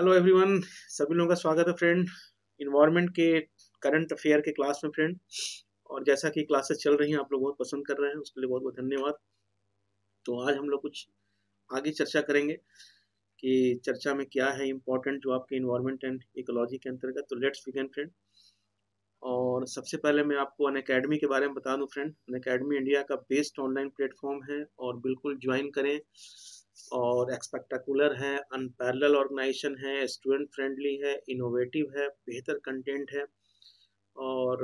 hello everyone सभी लोगों का स्वागत है फ्रेंड इन्वायरमेंट के करंट अफेयर के क्लास में फ्रेंड और जैसा कि क्लासेस चल रही हैं आप लोग बहुत पसंद कर रहे हैं उसके लिए बहुत बहुत धन्यवाद तो आज हम लोग कुछ आगे चर्चा करेंगे कि चर्चा में क्या है इम्पोर्टेंट जो आपके इन्वायरमेंट एंड इकोलॉजी के अंतर्गत तो लेट्स बिगेन फ्रेंड और सबसे पहले मैं आपको अन अकेडमी के बारे में बता दूं फ्रेंड अन अकेडमी इंडिया का बेस्ट ऑनलाइन प्लेटफॉर्म है और बिल्कुल ज्वाइन करें और एक्सपेक्टाकुलर है अनपैरल ऑर्गेनाइजेशन है स्टूडेंट फ्रेंडली है इनोवेटिव है बेहतर कंटेंट है और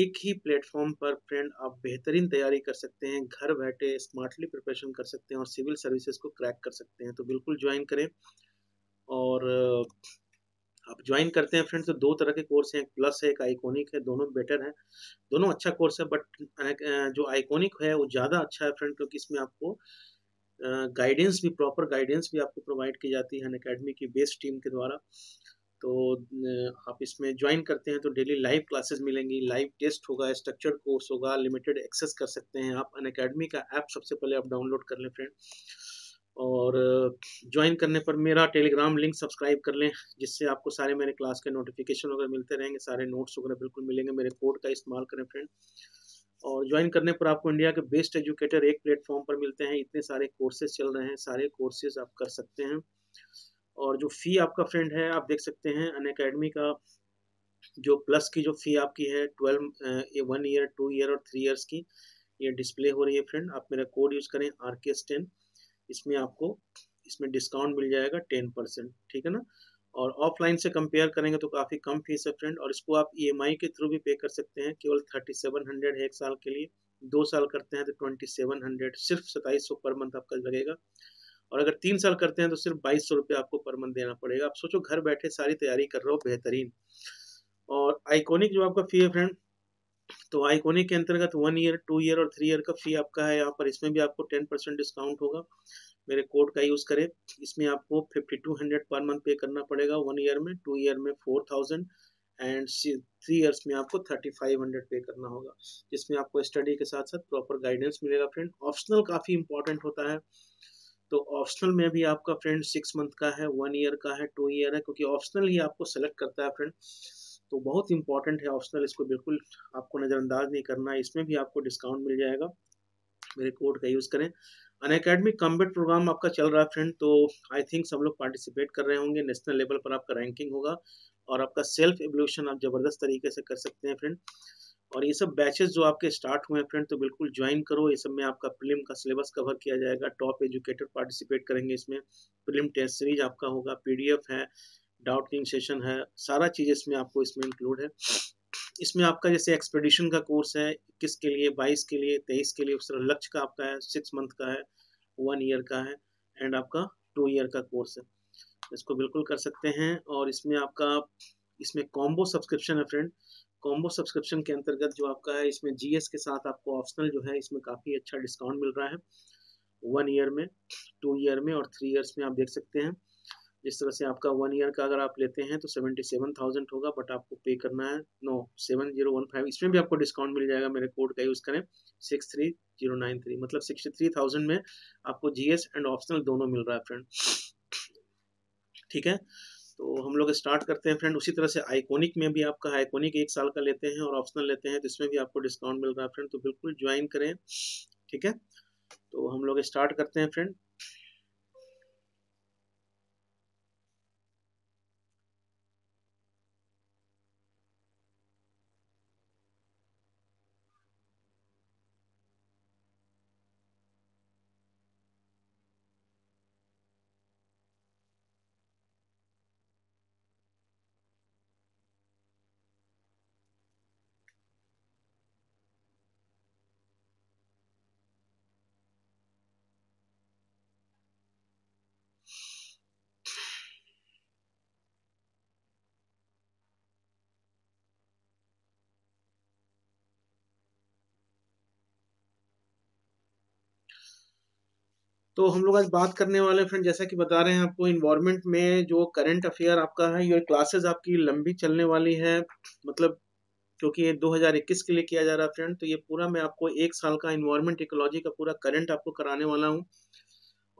एक ही प्लेटफॉर्म पर फ्रेंड आप बेहतरीन तैयारी कर सकते हैं घर बैठे स्मार्टली प्रिपरेशन कर सकते हैं और सिविल सर्विसेज को क्रैक कर सकते हैं तो बिल्कुल ज्वाइन करें और आप ज्वाइन करते हैं फ्रेंड्स तो दो तरह के कोर्स हैं एक प्लस है एक आइकोनिक है दोनों बेटर है दोनों अच्छा कोर्स है बट जो आइकोनिक है वो ज़्यादा अच्छा है फ्रेंड क्योंकि इसमें आपको गाइडेंस भी प्रॉपर गाइडेंस भी आपको प्रोवाइड की जाती है अन अकेडमी की बेस्ट टीम के द्वारा तो आप इसमें ज्वाइन करते हैं तो डेली लाइव क्लासेस मिलेंगी लाइव टेस्ट होगा स्ट्रक्चर्ड कोर्स होगा लिमिटेड एक्सेस कर सकते हैं आप अन अकेडमी का ऐप सबसे पहले आप डाउनलोड कर लें फ्रेंड और ज्वाइन करने पर मेरा टेलीग्राम लिंक सब्सक्राइब कर लें जिससे आपको सारे मेरे क्लास के नोटिफिकेशन वगैरह मिलते रहेंगे सारे नोट्स वगैरह बिल्कुल मिलेंगे मेरे कोड का इस्तेमाल करें फ्रेंड और ज्वाइन करने पर आपको इंडिया के बेस्ट एजुकेटर एक प्लेटफॉर्म पर मिलते हैं इतने सारे कोर्सेज चल रहे हैं सारे कोर्सेज आप कर सकते हैं और जो फ़ी आपका फ्रेंड है आप देख सकते हैं अन अकेडमी का जो प्लस की जो फ़ी आपकी है twelve one year two year और थ्री ईयर्स की ये डिस्प्ले हो रही है फ्रेंड आप मेरा कोड यूज़ करें आर के एस टेन इसमें आपको इसमें डिस्काउंट मिल जाएगा टेन परसेंट ठीक है ना और ऑफलाइन से कंपेयर करेंगे तो काफ़ी कम फीस है फ्रेंड और इसको आप ई e के थ्रू भी पे कर सकते हैं केवल थर्टी सेवन हंड्रेड है एक साल के लिए दो साल करते हैं तो ट्वेंटी सेवन हंड्रेड सिर्फ सताईस सौ पर मंथ आपका लगेगा और अगर तीन साल करते हैं तो सिर्फ बाईस सौ रुपये आपको पर मंथ देना पड़ेगा आप सोचो घर बैठे सारी तैयारी कर रहे हो बेहतरीन और आइकोनिक जो आपका फी है फ्रेंड तो आइकोनिक के अंतर्गत वन ईयर टू ईयर और थ्री ईयर का फी आपका है यहाँ पर इसमें भी आपको टेन परसेंट डिस्काउंट होगा मेरे कोड का यूज़ करें इसमें आपको fifty two hundred per month pay करना पड़ेगा वन ईयर में टू ईयर में four thousand and three years में आपको थर्टी फाइव हंड्रेड पे करना होगा जिसमें आपको स्टडी के साथ साथ प्रॉपर गाइडेंस मिलेगा फ्रेंड ऑप्शनल काफ़ी इंपॉर्टेंट होता है तो ऑप्शनल में भी आपका फ्रेंड सिक्स मंथ का है वन ईयर का है टू ईयर है क्योंकि ऑप्शनल ही आपको सेलेक्ट करता है फ्रेंड तो बहुत इंपॉर्टेंट है ऑप्शनल इसको बिल्कुल आपको नज़रअंदाज नहीं करना है इसमें भी आपको डिस्काउंट मिल जाएगा मेरे कोड का यूज़ करें अन अकेडमी कॉम्बेट प्रोग्राम आपका चल रहा है फ्रेंड तो आई थिंक सब लोग पार्टिसिपेट कर रहे होंगे नेशनल लेवल पर आपका रैंकिंग होगा और आपका सेल्फ एवोल्यूशन आप ज़बरदस्त तरीके से कर सकते हैं फ्रेंड और ये सब बैचेस जो आपके स्टार्ट हुए हैं फ्रेंड तो बिल्कुल ज्वाइन करो ये सब में आपका फिल्म का सिलेबस कवर किया जाएगा टॉप एजुकेटर पार्टिसिपेट करेंगे इसमें फिल्म टेस्ट सीरीज आपका होगा पीडीएफ है डाउट किंग सेशन है सारा चीज़ इसमें आपको इसमें इंक्लूड है इसमें आपका जैसे एक्सपेडिशन का कोर्स है इक्कीस के लिए बाईस के लिए तेईस के लिए उस तरह लक्ष्य का आपका है सिक्स मंथ का है वन ईयर का है एंड आपका टू ईयर का कोर्स है इसको बिल्कुल कर सकते हैं और इसमें आपका इसमें कॉम्बो सब्सक्रिप्शन है फ्रेंड कॉम्बो सब्सक्रिप्शन के अंतर्गत जो आपका है इसमें जी के साथ आपको ऑप्शनल जो है इसमें काफ़ी अच्छा डिस्काउंट मिल रहा है वन ईयर में टू ईयर में और थ्री ईयर्स में आप देख सकते हैं जिस तरह से आपका वन ईयर का अगर आप लेते हैं तो सेवेंटी सेवन थाउजेंड होगा बट आपको पे करना है no seven zero one five इसमें भी आपको डिस्काउंट मिल जाएगा मेरे कोड का यूज़ करें six three zero nine three मतलब सिक्सटी थ्री थाउजेंड में आपको जी एस एंड ऑप्शनल दोनों मिल रहा है फ्रेंड ठीक है तो हम लोग स्टार्ट करते हैं फ्रेंड उसी तरह से आइकोनिक में भी आपका आइकोनिक एक साल का लेते हैं और ऑप्शनल लेते हैं तो इसमें भी आपको डिस्काउंट मिल रहा है फ्रेंड तो बिल्कुल ज्वाइन करें ठीक है तो हम लोग स्टार्ट करते हैं फ्रेंड तो हम लोग आज बात करने वाले फ्रेंड जैसा कि बता रहे हैं आपको इन्वायरमेंट में जो करंट अफेयर आपका है ये क्लासेस आपकी लंबी चलने वाली है मतलब क्योंकि ये 2021 के लिए किया जा रहा है फ्रेंड तो ये पूरा मैं आपको एक साल का इन्वायरमेंट इकोलॉजी का पूरा करंट आपको कराने वाला हूँ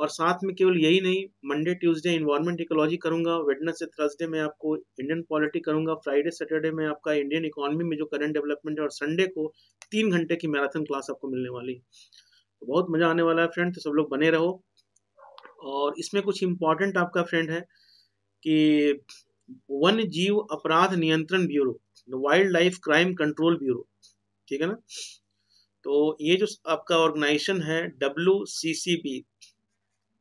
और साथ में केवल यही नहीं मंडे ट्यूसडे इन्वायरमेंट इकोलॉजी करूंगा वेडनेसडे थर्सडे में आपको इंडियन पॉलिटी करूंगा फ्राइडे सैटरडे में आपका इंडियन इकोनॉमी में जो करंट डेवलपमेंट है और संडे को तीन घंटे की मैराथन क्लास आपको मिलने वाली है तो बहुत मज़ा आने वाला है फ्रेंड तो सब लोग बने रहो और इसमें कुछ इम्पोर्टेंट आपका फ्रेंड है कि वन्य जीव अपराध नियंत्रण bureau wild life crime control bureau ठीक है ना तो ये जो आपका ऑर्गेनाइजेशन है डब्ल्यू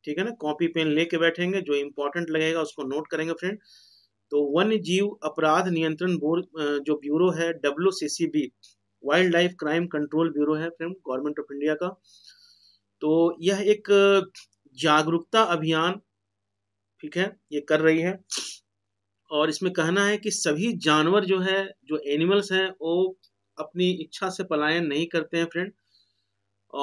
ठीक है ना कॉपी पेन लेके बैठेंगे जो इम्पोर्टेंट लगेगा उसको नोट करेंगे फ्रेंड तो वन्य जीव अपराध नियंत्रण बोर्ड जो ब्यूरो है W wild life crime control bureau है फ्रेंड गवर्नमेंट ऑफ इंडिया का तो यह एक जागरूकता अभियान ठीक है ये कर रही है और इसमें कहना है कि सभी जानवर जो है जो एनिमल्स हैं वो अपनी इच्छा से पलायन नहीं करते हैं फ्रेंड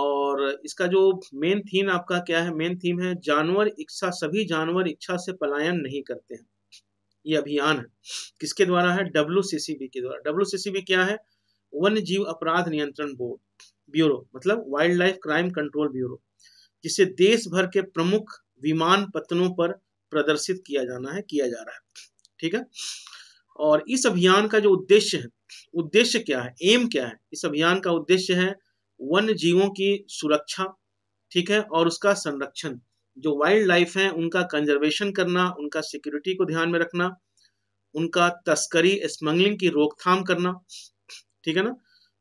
और इसका जो मेन थीम आपका क्या है मेन थीम है जानवर इच्छा सभी जानवर इच्छा से पलायन नहीं करते हैं ये अभियान है किसके द्वारा है डब्ल्यू के द्वारा डब्ल्यू क्या है वन्य जीव अपराध नियंत्रण बोर्ड ब्यूरो मतलब wild life crime control bureau जिसे देश भर के प्रमुख विमान पत्तनों पर प्रदर्शित किया जाना है किया जा रहा है ठीक है और इस अभियान का जो उद्देश्य है उद्देश्य क्या है एम क्या है इस अभियान का उद्देश्य है वन्य जीवों की सुरक्षा ठीक है और उसका संरक्षण जो वाइल्ड लाइफ है उनका कंजर्वेशन करना उनका सिक्योरिटी को ध्यान में रखना उनका तस्करी स्मगलिंग की रोकथाम करना ठीक है ना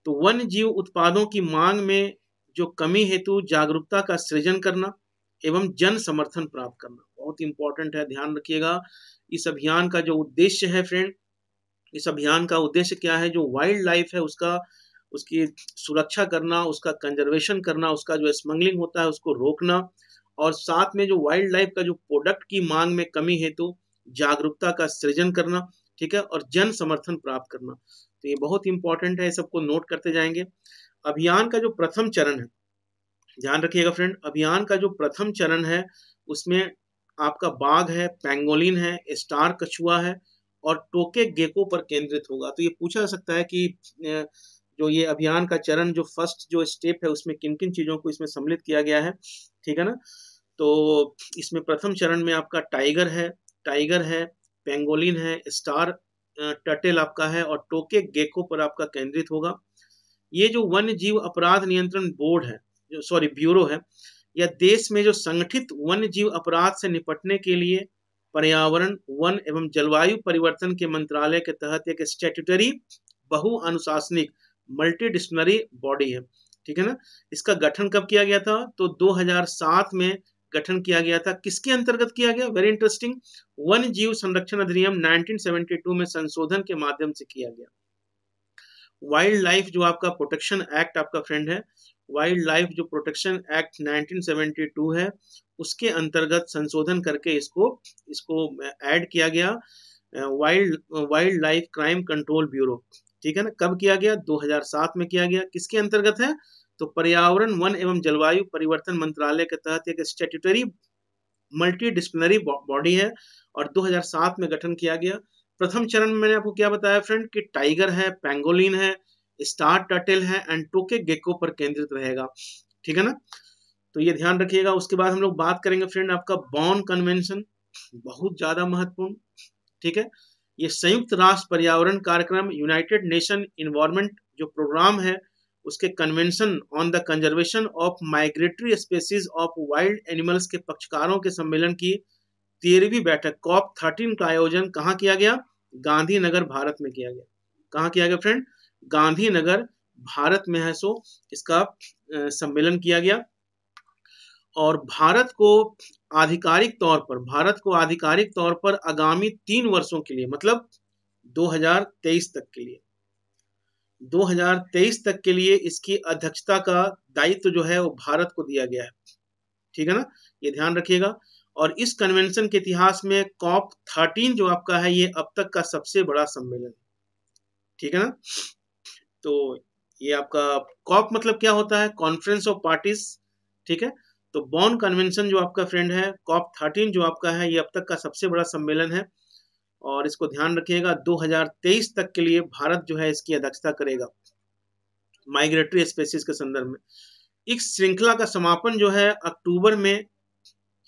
तो वन जीव उत्पादों की मांग में जो कमी हेतु जागरूकता का सृजन करना एवं जन समर्थन प्राप्त करना बहुत इंपॉर्टेंट है ध्यान रखिएगा इस अभियान का जो उद्देश्य है फ्रेंड इस अभियान का उद्देश्य क्या है जो वाइल्ड लाइफ है उसका उसकी सुरक्षा करना उसका कंजर्वेशन करना उसका जो स्मगलिंग होता है उसको रोकना और साथ में जो वाइल्ड लाइफ का जो प्रोडक्ट की मांग में कमी हेतु जागरूकता का सृजन करना ठीक है और जन समर्थन प्राप्त करना तो ये बहुत इंपॉर्टेंट है सबको नोट करते जाएंगे अभियान का जो प्रथम चरण है ध्यान रखिएगा फ्रेंड अभियान का जो प्रथम चरण है उसमें आपका बाघ है पेंगोलिन है स्टार कछुआ है और टोके गेको पर केंद्रित होगा तो ये पूछा सकता है कि जो ये अभियान का चरण जो फर्स्ट जो स्टेप है उसमें किन किन चीज़ों को इसमें सम्मिलित किया गया है ठीक है ना तो इसमें प्रथम चरण में आपका टाइगर है टाइगर है पेंगोलिन है स्टार टटेल आपका है और टोके गेको पर आपका केंद्रित होगा ये जो वन्य जीव अपराध नियंत्रण बोर्ड है जो सॉरी ब्यूरो है यह देश में जो संगठित वन्य जीव अपराध से निपटने के लिए पर्यावरण वन एवं जलवायु परिवर्तन के मंत्रालय के तहत एक स्टेटरी बहु अनुशासनिक मल्टीडिसनरी बॉडी है ठीक है ना इसका गठन कब किया गया था तो 2007 में गठन किया गया था किसके अंतर्गत किया गया वेरी इंटरेस्टिंग वन जीव संरक्षण अधिनियम 1972 में संशोधन के माध्यम से किया गया वाइल्ड लाइफ जो आपका प्रोटेक्शन एक्ट आपका फ्रेंड है वाइल्ड लाइफ जो प्रोटेक्शन एक्ट 1972 है उसके अंतर्गत संशोधन करके इसको इसको ऐड किया गया wild wild life crime control bureau ठीक है ना कब किया गया 2007 में किया गया किसके अंतर्गत है तो पर्यावरण वन एवं जलवायु परिवर्तन मंत्रालय के तहत एक स्टेट्यूटरी मल्टी डिस्प्लिनरी बॉडी है और 2007 में गठन किया गया प्रथम चरण में मैंने आपको क्या बताया फ्रेंड कि टाइगर है पेंगोलिन है स्टार टर्टल है एंड टोके गेको पर केंद्रित रहेगा ठीक है ना तो ये ध्यान रखिएगा उसके बाद हम लोग बात करेंगे फ्रेंड आपका बॉन कन्वेंशन बहुत ज्यादा महत्वपूर्ण ठीक है ये संयुक्त राष्ट्र पर्यावरण कार्यक्रम यूनाइटेड नेशन इन्वायरमेंट जो प्रोग्राम है उसके convention on the conservation of migratory species of wild animals के पक्षकारों के सम्मेलन की तेरहवीं बैठक कॉप थर्टीन का आयोजन कहाँ किया गया गांधीनगर भारत में किया गया कहा किया गया फ्रेंड गांधीनगर भारत में है सो इसका सम्मेलन किया गया और भारत को आधिकारिक तौर पर भारत को आधिकारिक तौर पर आगामी तीन वर्षों के लिए मतलब 2023 तक के लिए 2023 तक के लिए इसकी अध्यक्षता का दायित्व जो है वो भारत को दिया गया है ठीक है ना ये ध्यान रखिएगा और इस कन्वेंशन के इतिहास में कॉप थर्टीन जो आपका है ये अब तक का सबसे बड़ा सम्मेलन ठीक है ना तो ये आपका कॉप मतलब क्या होता है कॉन्फ्रेंस ऑफ पार्टीज ठीक है तो बॉन कन्वेंशन जो आपका फ्रेंड है कॉप थर्टीन जो आपका है ये अब तक का सबसे बड़ा सम्मेलन है और इसको ध्यान रखिएगा 2023 तक के लिए भारत जो है इसकी अध्यक्षता करेगा माइग्रेटरी स्पेसिस के संदर्भ में इस श्रृंखला का समापन जो है अक्टूबर में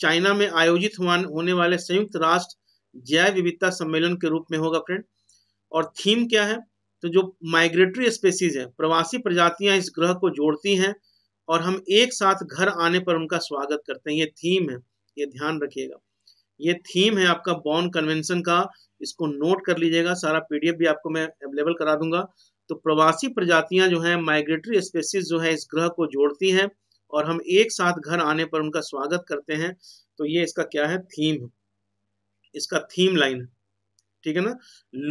चाइना में आयोजित होने वाले संयुक्त राष्ट्र जैव विविधता सम्मेलन के रूप में होगा फ्रेंड और थीम क्या है तो जो माइग्रेटरी स्पेसीज है प्रवासी प्रजातियां इस ग्रह को जोड़ती हैं और हम एक साथ घर आने पर उनका स्वागत करते हैं ये थीम है ये ध्यान रखिएगा ये थीम है आपका बॉर्न कन्वेंशन का इसको नोट कर लीजिएगा सारा पीडीएफ भी आपको मैं अवेलेबल करा दूंगा तो प्रवासी प्रजातियां जो है माइग्रेटरी स्पेसिस जो है इस ग्रह को जोड़ती हैं और हम एक साथ घर आने पर उनका स्वागत करते हैं तो ये इसका क्या है थीम इसका थीम लाइन ठीक है ना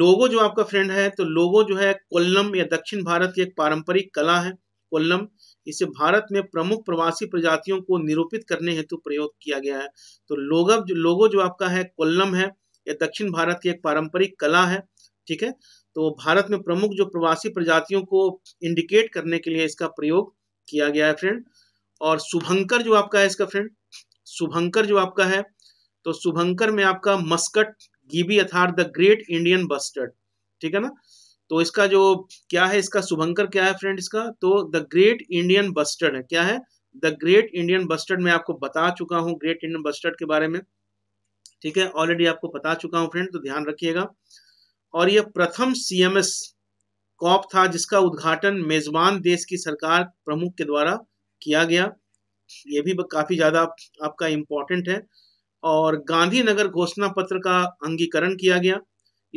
लोगो जो आपका फ्रेंड है तो लोगो जो है कोल्लम या दक्षिण भारत की एक पारंपरिक कला है कोल्लम इसे भारत में प्रमुख प्रवासी प्रजातियों को निरूपित करने हेतु प्रयोग किया गया है तो जो लोगो जो आपका है कोल्लम है ये दक्षिण भारत की एक पारंपरिक कला है ठीक है तो भारत में प्रमुख जो प्रवासी प्रजातियों को इंडिकेट करने के लिए इसका प्रयोग किया गया है फ्रेंड और शुभंकर जो आपका है इसका फ्रेंड शुभंकर जो आपका है तो शुभंकर में आपका मस्कट गिबी अथार द ग्रेट इंडियन बस्टर्ड ठीक है ना तो इसका जो क्या है इसका शुभंकर क्या है फ्रेंड इसका तो द ग्रेट इंडियन बस्टर्ड है क्या है द ग्रेट इंडियन बस्टर्ड मैं आपको बता चुका हूँ ग्रेट इंडियन बस्टर्ड के बारे में ठीक है ऑलरेडी आपको बता चुका हूँ फ्रेंड तो ध्यान रखिएगा और यह प्रथम सीएमएस कॉप था जिसका उद्घाटन मेजबान देश की सरकार प्रमुख के द्वारा किया गया ये भी काफ़ी ज़्यादा आपका इम्पोर्टेंट है और गांधीनगर घोषणा पत्र का अंगीकरण किया गया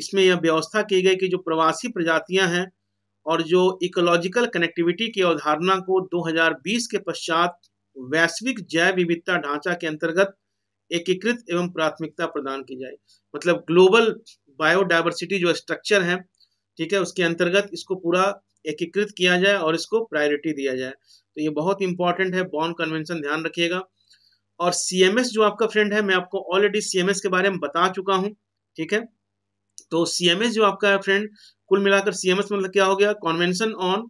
इसमें यह व्यवस्था की गई कि जो प्रवासी प्रजातियां हैं और जो इकोलॉजिकल कनेक्टिविटी की अवधारणा को 2020 के पश्चात वैश्विक जैव विविधता ढांचा के अंतर्गत एकीकृत एवं प्राथमिकता प्रदान की जाए मतलब ग्लोबल बायोडाइवर्सिटी जो स्ट्रक्चर है ठीक है उसके अंतर्गत इसको पूरा एकीकृत किया जाए और इसको प्रायोरिटी दिया जाए तो ये बहुत इंपॉर्टेंट है बॉन्ड कन्वेंशन ध्यान रखिएगा और सीएमएस जो आपका फ्रेंड है मैं आपको ऑलरेडी सीएमएस के बारे में बता चुका हूँ ठीक है तो सीएमएस जो आपका है फ्रेंड कुल मिलाकर सीएमएस मतलब क्या हो गया कॉन्वेंशन ऑन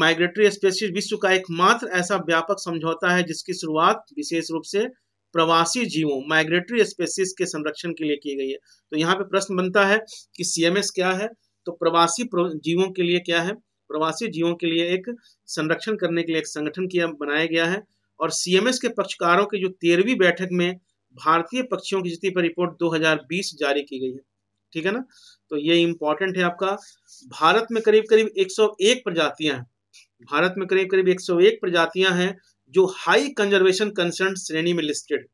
माइग्रेटरी स्पेसिस विश्व का एकमात्र ऐसा व्यापक समझौता है जिसकी शुरुआत विशेष रूप से प्रवासी जीवों माइग्रेटरी स्पेसिस के संरक्षण के लिए की गई है तो यहाँ पे प्रश्न बनता है कि सीएमएस क्या है तो प्रवासी जीवों के लिए क्या है प्रवासी जीवों के लिए एक संरक्षण करने के लिए एक संगठन किया बनाया गया है और सीएमएस के पक्षकारों की जो तेरहवीं बैठक में भारतीय पक्षियों की स्थिति पर रिपोर्ट 2020 जारी की गई है ठीक है ना तो ये इंपॉर्टेंट है आपका भारत में करीब करीब 101 प्रजातियां हैं भारत में करीब करीब 101 प्रजातियां हैं जो हाई कंजर्वेशन कंसर्न श्रेणी में लिस्टेड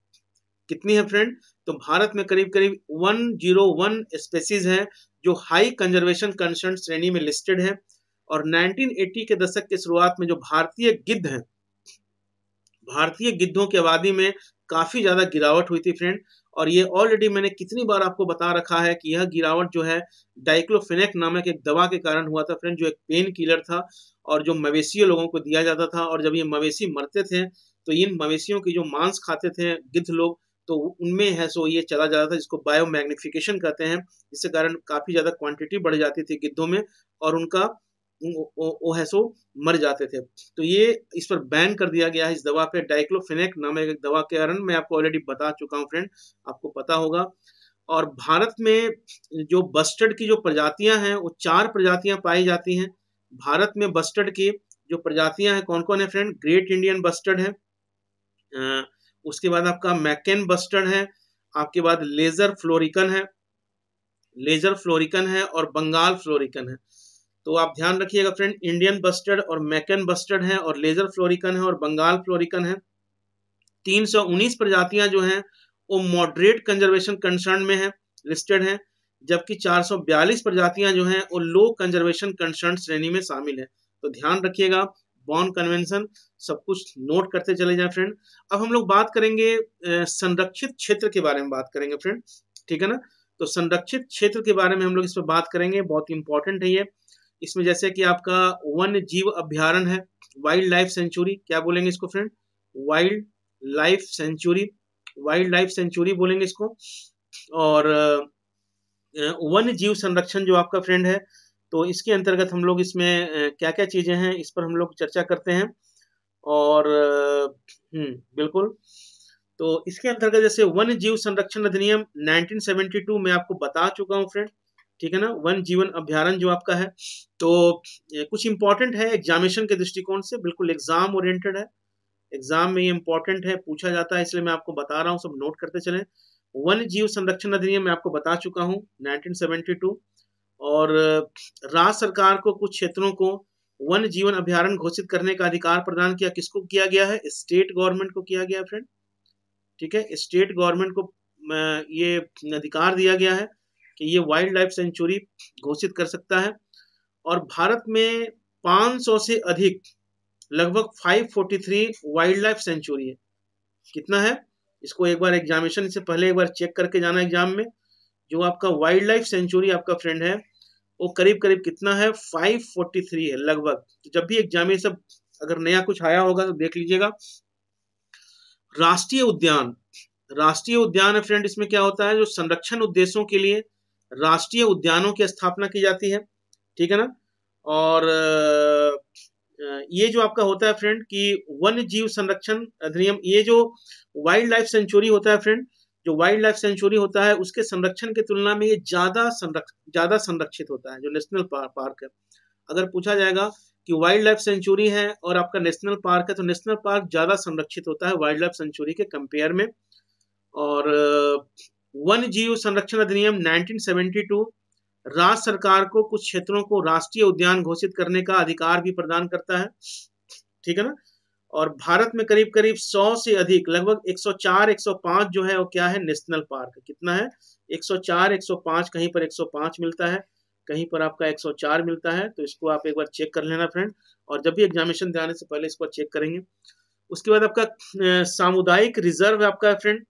कितनी है फ्रेंड तो भारत में करीब करीब 101 स्पेसीज हैं जो हाई कंजर्वेशन कंसर्न श्रेणी में लिस्टेड है और 1980 के दशक की शुरुआत में जो भारतीय गिद्ध हैं भारतीय गिद्धों की आबादी में काफी ज्यादा गिरावट हुई थी फ्रेंड और ये ऑलरेडी मैंने कितनी बार आपको बता रखा है कि यह गिरावट जो है डाइक्लोफिनेक नामक एक दवा के कारण हुआ था फ्रेंड जो एक पेन किलर था और जो मवेशियों लोगों को दिया जाता था और जब ये मवेशी मरते थे तो इन मवेशियों की जो मांस खाते थे गिद्ध लोग तो उनमें है सो ये चला जाता था जिसको बायो मैग्निफिकेशन कहते हैं जिसके कारण काफ़ी ज़्यादा क्वांटिटी बढ़ जाती थी गिद्धों में और उनका सो मर जाते थे तो ये इस पर बैन कर दिया गया है इस दवा पे डाइक्लोफिनेक नामक एक दवा के कारण मैं आपको ऑलरेडी बता चुका हूँ फ्रेंड आपको पता होगा और भारत में जो बस्टर्ड की जो प्रजातियां हैं वो चार प्रजातियां पाई जाती हैं भारत में बस्टर्ड की जो प्रजातियां हैं कौन कौन है फ्रेंड ग्रेट इंडियन बस्टर्ड है आ, उसके बाद आपका मैकेन बस्टर्ड है आपके बाद लेजर फ्लोरिकन है लेजर फ्लोरिकन है और बंगाल फ्लोरिकन है तो आप ध्यान रखिएगा फ्रेंड इंडियन बस्टर्ड और मैकन बस्टर्ड है और लेजर फ्लोरिकन है और बंगाल फ्लोरिकन है 319 प्रजातियां जो हैं वो मॉडरेट कंजर्वेशन कंसर्न में है लिस्टेड है जबकि 442 प्रजातियां जो हैं वो लो कंजर्वेशन कंसर्न श्रेणी में शामिल है तो ध्यान रखिएगा बॉन कन्वेंशन सब कुछ नोट करते चले जाए फ्रेंड अब हम लोग बात करेंगे संरक्षित क्षेत्र के बारे में बात करेंगे फ्रेंड ठीक है ना तो संरक्षित क्षेत्र के बारे में हम लोग इस पर बात करेंगे बहुत इंपॉर्टेंट है ये इसमें जैसे कि आपका वन जीव अभ्यारण है वाइल्ड लाइफ सेंचुरी क्या बोलेंगे इसको friend wild life sanctuary wild life sanctuary बोलेंगे इसको और वन जीव संरक्षण जो आपका फ्रेंड है तो इसके अंतर्गत हम लोग इसमें क्या क्या चीज़ें हैं इस पर हम लोग चर्चा करते हैं और हम्म बिल्कुल तो इसके अंतर्गत जैसे वन जीव संरक्षण अधिनियम 1972 में आपको बता चुका हूं फ्रेंड ठीक है ना वन जीवन अभ्यारण जो आपका है तो कुछ इंपॉर्टेंट है एग्जामिनेशन के दृष्टिकोण से बिल्कुल एग्जाम ओरिएंटेड है एग्जाम में ये इंपॉर्टेंट है पूछा जाता है इसलिए मैं आपको बता रहा हूँ सब नोट करते चले वन जीव संरक्षण अधिनियम मैं आपको बता चुका हूँ टू और राज्य सरकार को कुछ क्षेत्रों को वन जीवन अभ्यारण घोषित करने का अधिकार प्रदान किया किसको किया गया है स्टेट गवर्नमेंट को किया गया है फ्रेंड ठीक है स्टेट गवर्नमेंट को ये अधिकार दिया गया है कि ये वाइल्ड लाइफ सेंचुरी घोषित कर सकता है और भारत में 500 से अधिक लगभग 543 वाइल्ड लाइफ सेंचुरी है कितना है इसको एक बार एग्जामिनेशन से पहले एक बार चेक करके जाना एग्जाम में जो आपका वाइल्ड लाइफ सेंचुरी आपका फ्रेंड है वो करीब करीब कितना है 543 है लगभग तो जब भी एग्जाम में सब अगर नया कुछ आया होगा तो देख लीजिएगा राष्ट्रीय उद्यान राष्ट्रीय उद्यान है फ्रेंड इसमें क्या होता है जो संरक्षण उद्देश्यों के लिए राष्ट्रीय उद्यानों की स्थापना की जाती है ठीक है ना और ये जो आपका होता है फ्रेंड कि वन्य जीव संरक्षण अधिनियम ये जो वाइल्ड लाइफ सेंचुरी होता है फ्रेंड जो वाइल्ड लाइफ सेंचुरी होता है उसके संरक्षण की तुलना में ये ज्यादा संरक्ष ज्यादा संरक्षित होता है जो नेशनल पार्क है अगर पूछा जाएगा कि वाइल्ड लाइफ सेंचुरी है और आपका नेशनल पार्क है तो नेशनल पार्क ज्यादा संरक्षित होता है वाइल्ड लाइफ सेंचुरी के कंपेयर में और वन जीव संरक्षण अधिनियम 1972 राज्य सरकार को कुछ क्षेत्रों को राष्ट्रीय उद्यान घोषित करने का अधिकार भी प्रदान करता है ठीक है ना और भारत में करीब करीब 100 से अधिक लगभग 104 105 जो है वो क्या है नेशनल पार्क कितना है 104 105 कहीं पर 105 मिलता है कहीं पर आपका 104 मिलता है तो इसको आप एक बार चेक कर लेना फ्रेंड और जब भी एग्जामिनेशन देने से पहले इसको चेक करेंगे उसके बाद आपका सामुदायिक रिजर्व आपका फ्रेंड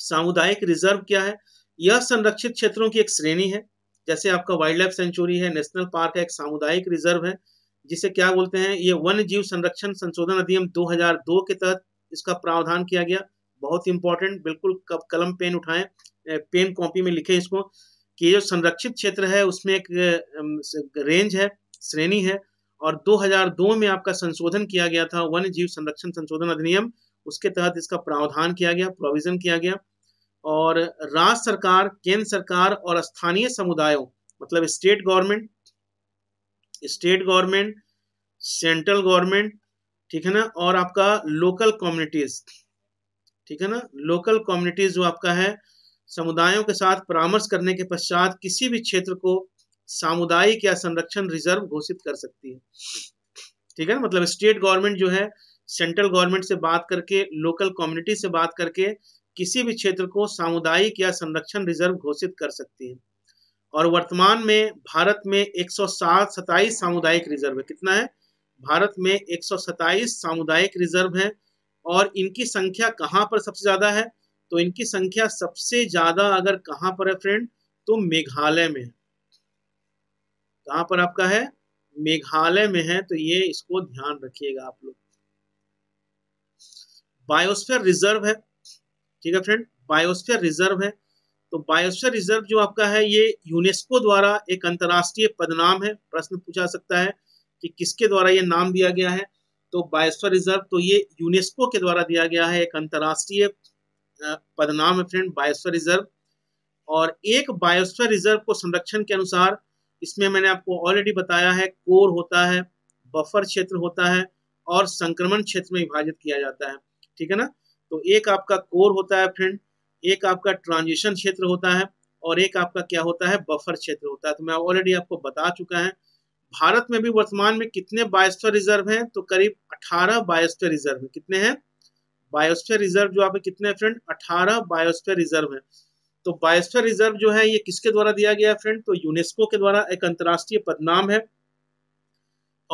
सामुदायिक रिजर्व क्या है यह संरक्षित क्षेत्रों की एक श्रेणी है जैसे आपका वाइल्ड लाइफ सेंचुरी है नेशनल पार्क है एक सामुदायिक रिजर्व है जिसे क्या बोलते हैं ये वन जीव संरक्षण संशोधन अधिनियम 2002 के तहत इसका प्रावधान किया गया बहुत इंपॉर्टेंट बिल्कुल कब कलम पेन उठाए पेन कॉपी में लिखे इसको कि जो संरक्षित क्षेत्र है उसमें एक रेंज है श्रेणी है और 2002 में आपका संशोधन किया गया था वन जीव संरक्षण संशोधन अधिनियम उसके तहत इसका प्रावधान किया गया प्रोविजन किया गया और राज्य सरकार केंद्र सरकार और स्थानीय समुदायों मतलब state government state government central government ठीक है ना और आपका लोकल कम्युनिटीज ठीक है ना लोकल कम्युनिटीज जो आपका है समुदायों के साथ परामर्श करने के पश्चात किसी भी क्षेत्र को सामुदायिक या संरक्षण रिजर्व घोषित कर सकती है ठीक है ना मतलब स्टेट गवर्नमेंट जो है सेंट्रल गवर्नमेंट से बात करके लोकल कम्युनिटी से बात करके किसी भी क्षेत्र को सामुदायिक या संरक्षण रिजर्व घोषित कर सकती है और वर्तमान में भारत में एक सौ सामुदायिक रिजर्व है कितना है भारत में एक सामुदायिक रिजर्व है और इनकी संख्या कहाँ पर सबसे ज़्यादा है तो इनकी संख्या सबसे ज़्यादा अगर कहाँ पर है फ्रेंड तो मेघालय में है कहाँ पर आपका है मेघालय में है तो ये इसको ध्यान रखिएगा आप लोग बायोस्फेयर रिजर्व है ठीक है फ्रेंड बायोस्फीयर रिजर्व है तो बायोस्फीयर रिजर्व जो आपका है ये यूनेस्को द्वारा एक अंतर्राष्ट्रीय पदनाम है प्रश्न पूछा सकता है कि किसके द्वारा ये नाम दिया गया है तो बायोस्फीयर रिजर्व तो ये यूनेस्को के द्वारा दिया गया है एक अंतर्राष्ट्रीय पदनाम है फ्रेंड बायोस्फीयर रिजर्व और एक बायोस्फीयर रिजर्व को संरक्षण के अनुसार इसमें मैंने आपको ऑलरेडी बताया है कोर होता है बफर क्षेत्र होता है और संक्रमण क्षेत्र में विभाजित किया जाता है ठीक है ना तो एक आपका कोर होता है फ्रेंड एक आपका ट्रांजिशन क्षेत्र होता है और एक आपका क्या होता है बफर क्षेत्र होता है तो मैं ऑलरेडी आपको बता चुका है भारत में भी वर्तमान में कितने बायोस्फीयर रिजर्व हैं तो करीब 18 बायोस्फीयर रिजर्व है कितने हैं बायोस्फीयर रिजर्व जो आप कितने फ्रेंड 18 बायोस्फीयर रिजर्व हैं तो बायोस्फीयर रिजर्व जो है ये किसके द्वारा दिया गया है फ्रेंड तो यूनेस्को के द्वारा एक अंतर्राष्ट्रीय पदनाम है